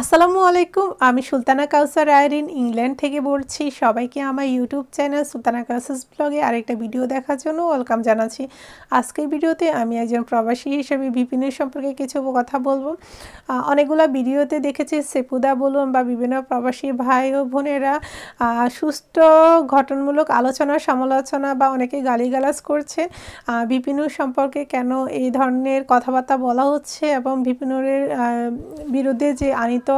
আসসালামু আলাইকুম আমি সুলতানা কাউসার আয়রিন ইংল্যান্ড থেকে বলছি সবাইকে আমার ইউটিউব চ্যানেল সুলতানা কাউসাস ব্লগে আরেকটা ভিডিও দেখার জন্য ওয়েলকাম জানাচ্ছি আজকের ভিডিওতে আমি একজন প্রবাসী হিসেবে বিপিনের সম্পর্কে কিছু কথা বলবো অনেকগুলো ভিডিওতে দেখেছি সেপুদা বলুন বা বিভিন্ন প্রবাসী ভাই ও বোনেরা সুস্থ ঘটনমূলক আলোচনা সমালোচনা বা অনেকে গালিগালাজ করছে বিপিনুর সম্পর্কে কেন এই ধরনের কথাবার্তা বলা হচ্ছে এবং বিপিনের বিরুদ্ধে যে আনিত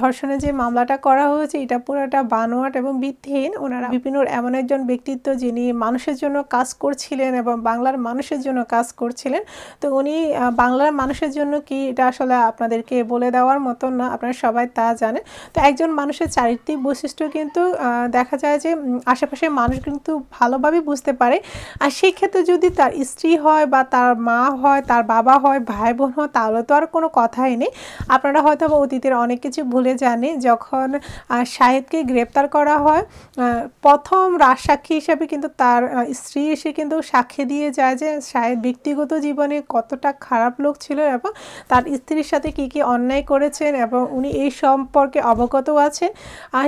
ধর্ষণের যে মামলাটা করা হয়েছে এটা পুরোটা বানোয়াট এবং ভিত্তিহীন ওনারা বিপিনুর এমন একজন ব্যক্তিত্ব যিনি মানুষের জন্য কাজ করছিলেন এবং বাংলার মানুষের জন্য কাজ করছিলেন তো উনি বাংলার মানুষের জন্য কি এটা আসলে আপনাদেরকে বলে দেওয়ার মতন না আপনারা সবাই তা জানেন তো একজন মানুষের চারিত্রিক বৈশিষ্ট্য কিন্তু দেখা যায় যে আশেপাশের মানুষ কিন্তু ভালোভাবে বুঝতে পারে আর সেই ক্ষেত্রে যদি তার স্ত্রী হয় বা তার মা হয় তার বাবা হয় ভাই বোন হয় তাহলে তো আর কোনো কথাই নেই আপনারা হয়তো অতীতের অনেক কিছু ভুলে জানে যখন শাহেদকে গ্রেপ্তার করা হয় প্রথম রাজসাক্ষী হিসাবে কিন্তু তার স্ত্রী এসে কিন্তু সাক্ষী দিয়ে যায় যে শাহেদ ব্যক্তিগত জীবনে কতটা খারাপ লোক ছিল এবং তার স্ত্রীর সাথে কি কি অন্যায় করেছেন এবং উনি এই সম্পর্কে অবগত আছেন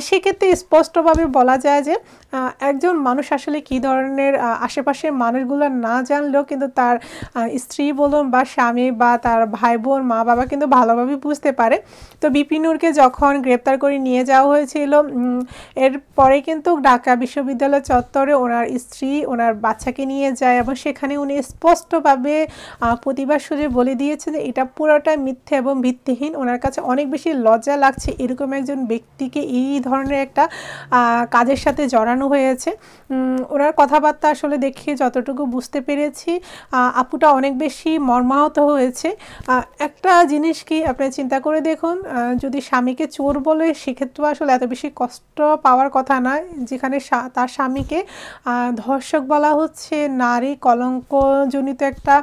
সেক্ষেত্রে স্পষ্টভাবে বলা যায় যে একজন মানুষ আসলে কি ধরনের আশেপাশের মানুষগুলো না জানলেও কিন্তু তার স্ত্রী বলুন বা স্বামী বা তার ভাই বোন মা বাবা কিন্তু ভালোভাবে বুঝ বুঝতে পারে তো বিপিনুরকে যখন গ্রেপ্তার করে নিয়ে যাওয়া হয়েছিল এরপরে কিন্তু ঢাকা বিশ্ববিদ্যালয় চত্বরে ওনার স্ত্রী ওনার বাচ্চাকে নিয়ে যায় এবং সেখানে উনি স্পষ্টভাবে প্রতিবাদ সুরে বলে দিয়েছেন যে এটা পুরোটা মিথ্যে এবং ভিত্তিহীন ওনার কাছে অনেক বেশি লজ্জা লাগছে এরকম একজন ব্যক্তিকে এই ধরনের একটা কাজের সাথে জড়ানো হয়েছে ওনার কথাবার্তা আসলে দেখে যতটুকু বুঝতে পেরেছি আপুটা অনেক বেশি মর্মাহত হয়েছে একটা জিনিস কি আপনার চিন্তা করে দেখুন যদি স্বামীকে চোর বলে সেক্ষেত্রে আসলে এত বেশি কষ্ট পাওয়ার কথা না যেখানে তার স্বামীকে ধর্ষক বলা হচ্ছে নারী কলঙ্কজনিত একটা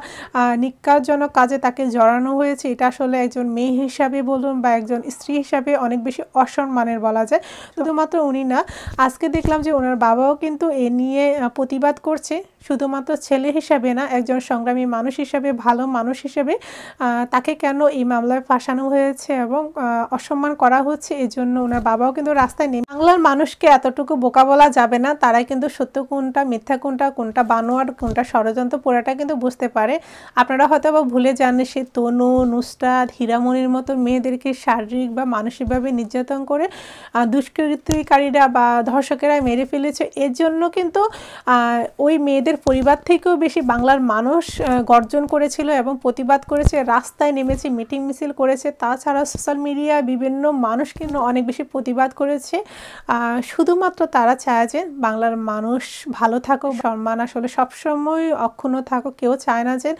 নিকাজজনক কাজে তাকে জড়ানো হয়েছে এটা আসলে একজন মেয়ে হিসাবে বলুন বা একজন স্ত্রী হিসাবে অনেক বেশি অসম্মানের বলা যায় শুধুমাত্র উনি না আজকে দেখলাম যে ওনার বাবাও কিন্তু এ নিয়ে প্রতিবাদ করছে শুধুমাত্র ছেলে হিসাবে না একজন সংগ্রামী মানুষ হিসাবে ভালো মানুষ হিসেবে তাকে কেন এই মামলায় ফাঁসানো হয়েছে এবং অসম্মান করা হচ্ছে এই জন্য ওনার বাবাও কিন্তু রাস্তায় নেই বাংলার মানুষকে এতটুকু বোকা বলা যাবে না তারাই কিন্তু সত্য কোনটা মিথ্যা কোনটা কোনটা বানোয়ার কোনটা ষড়যন্ত্র পুরাটা কিন্তু বুঝতে পারে আপনারা হয়তো বা ভুলে যান সে তনু নুস্তাদ হীরামণির মতো মেয়েদেরকে শারীরিক বা মানসিকভাবে নির্যাতন করে দুষ্কৃতিকারীরা বা ধর্ষকেরা মেরে ফেলেছে এর জন্য কিন্তু ওই মেয়েদের পরিবার থেকেও বেশি বাংলার মানুষ গর্জন করেছিল এবং প্রতিবাদ করেছে রাস্তায় নেমেছে মিটিং মিছিল করেছে তাছাড়া সোশ্যাল মিডিয়ায় বিভিন্ন মানুষ কিন্তু অনেক বেশি প্রতিবাদ করেছে শুধুমাত্র তারা চায় যে বাংলার মানুষ ভালো থাকুক সম্মান আসলে সবসময় অক্ষুণ্ণ থাকুক কেউ চায় না যে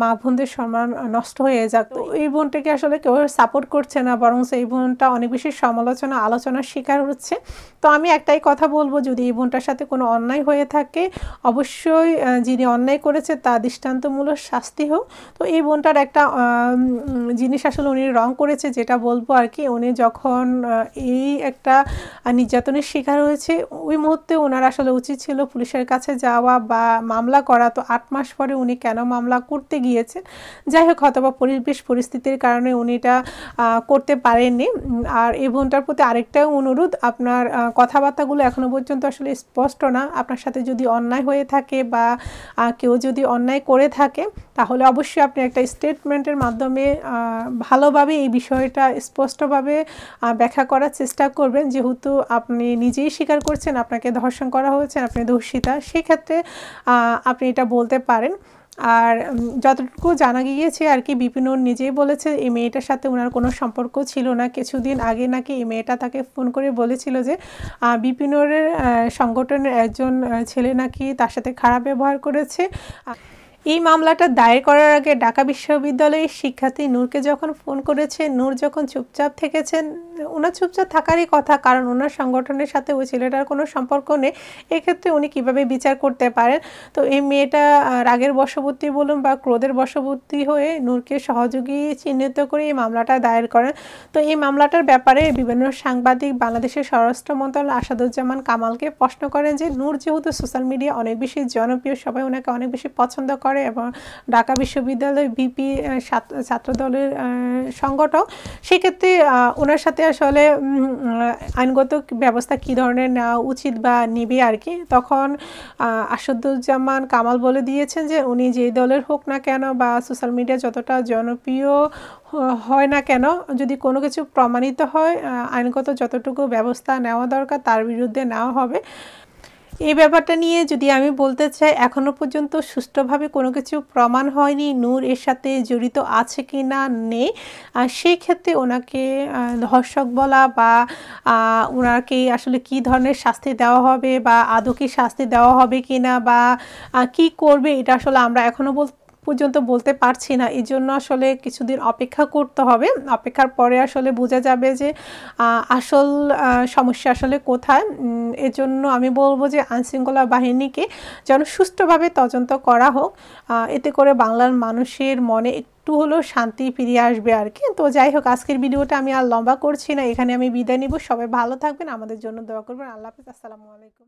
মা বোনদের সম্মান নষ্ট হয়ে যাক এই বোনটাকে আসলে কেউ সাপোর্ট করছে না বরং এই বোনটা অনেক বেশি সমালোচনা আলোচনার শিকার হচ্ছে তো আমি একটাই কথা বলবো যদি এই বোনটার সাথে কোনো অন্যায় হয়ে থাকে অবশ্যই যিনি অন্যায় করেছে তা দৃষ্টান্তমূলক শাস্তি হোক তো এই বোনটার একটা জিনিস আসলে উনি রং করেছে যেটা বলবো আর কি উনি যখন এই একটা নির্যাতনের শিকার হয়েছে ওই মুহূর্তে ওনার আসলে উচিত ছিল পুলিশের কাছে যাওয়া বা মামলা করা তো আট মাস পরে উনি কেন মামলা করতে গিয়েছেন যাই হোক হয়তো বা পরিবেশ পরিস্থিতির কারণে উনি এটা করতে পারেননি আর এই বোনটার প্রতি আরেকটা অনুরোধ আপনার কথাবার্তাগুলো এখনও পর্যন্ত আসলে স্পষ্ট না আপনার সাথে যদি অন্যায় হয়ে থাকে বা কেউ যদি অন্যায় করে থাকে তাহলে অবশ্যই আপনি একটা স্টেটমেন্টের মাধ্যমে ভালো ভালোভাবে এই বিষয়টা স্পষ্টভাবে ব্যাখ্যা করার চেষ্টা করবেন যেহেতু আপনি নিজেই স্বীকার করছেন আপনাকে ধর্ষণ করা হয়েছে আপনি ধর্ষিতা সেক্ষেত্রে আপনি এটা বলতে পারেন আর যতটুকু জানা গিয়েছে আর কি বিপিন নিজেই বলেছে এই মেয়েটার সাথে ওনার কোনো সম্পর্ক ছিল না কিছুদিন আগে নাকি এই মেয়েটা তাকে ফোন করে বলেছিল যে বিপিনের সংগঠনের একজন ছেলে নাকি তার সাথে খারাপ ব্যবহার করেছে এই মামলাটা দায়ের করার আগে ঢাকা বিশ্ববিদ্যালয়ের শিক্ষার্থী নূরকে যখন ফোন করেছে নূর যখন চুপচাপ থেকেছেন ওনার চুপচাপ থাকারই কথা কারণ ওনার সংগঠনের সাথে ওই ছেলেটার কোনো সম্পর্ক নেই এক্ষেত্রে উনি কিভাবে বিচার করতে পারেন তো এই মেয়েটা রাগের বশবর্তী বলুন বা ক্রোধের বশবর্তী হয়ে নূরকে সহযোগী চিহ্নিত করে এই মামলাটা দায়ের করেন তো এই মামলাটার ব্যাপারে বিভিন্ন সাংবাদিক বাংলাদেশের স্বরাষ্ট্র মন্ত্রণালয় আসাদুজ্জামান কামালকে প্রশ্ন করেন যে নূর যেহেতু সোশ্যাল মিডিয়া অনেক বেশি জনপ্রিয় সবাই ওনাকে অনেক বেশি পছন্দ করে এবং ঢাকা বিশ্ববিদ্যালয় বিপি ছাত্র ছাত্রদলের সংগঠক সেক্ষেত্রে ওনার সাথে আসলে আইনগত ব্যবস্থা কি ধরনের নেওয়া উচিত বা নিবে আর কি তখন আসাদুজ্জামান কামাল বলে দিয়েছেন যে উনি যেই দলের হোক না কেন বা সোশ্যাল মিডিয়া যতটা জনপ্রিয় হয় না কেন যদি কোনো কিছু প্রমাণিত হয় আইনগত যতটুকু ব্যবস্থা নেওয়া দরকার তার বিরুদ্ধে নেওয়া হবে এই ব্যাপারটা নিয়ে যদি আমি বলতে চাই এখনও পর্যন্ত সুষ্ঠুভাবে কোনো কিছু প্রমাণ হয়নি নূর এর সাথে জড়িত আছে কি না নেই সেই ক্ষেত্রে ওনাকে ধর্ষক বলা বা ওনাকে আসলে কি ধরনের শাস্তি দেওয়া হবে বা আদৌকে শাস্তি দেওয়া হবে কি না বা কি করবে এটা আসলে আমরা এখনও বলতে পর্যন্ত বলতে পারছি না এই জন্য আসলে কিছুদিন অপেক্ষা করতে হবে অপেক্ষার পরে আসলে বোঝা যাবে যে আসল সমস্যা আসলে কোথায় এজন্য আমি বলবো যে আইনশৃঙ্খলা বাহিনীকে যেন সুষ্ঠুভাবে তদন্ত করা হোক এতে করে বাংলার মানুষের মনে একটু হলেও শান্তি ফিরিয়ে আসবে আর কি তো যাই হোক আজকের ভিডিওটা আমি আর লম্বা করছি না এখানে আমি বিদায় নিব সবাই ভালো থাকবেন আমাদের জন্য দোয়া করবেন আল্লাহ হাফিজ আসসালামু আলাইকুম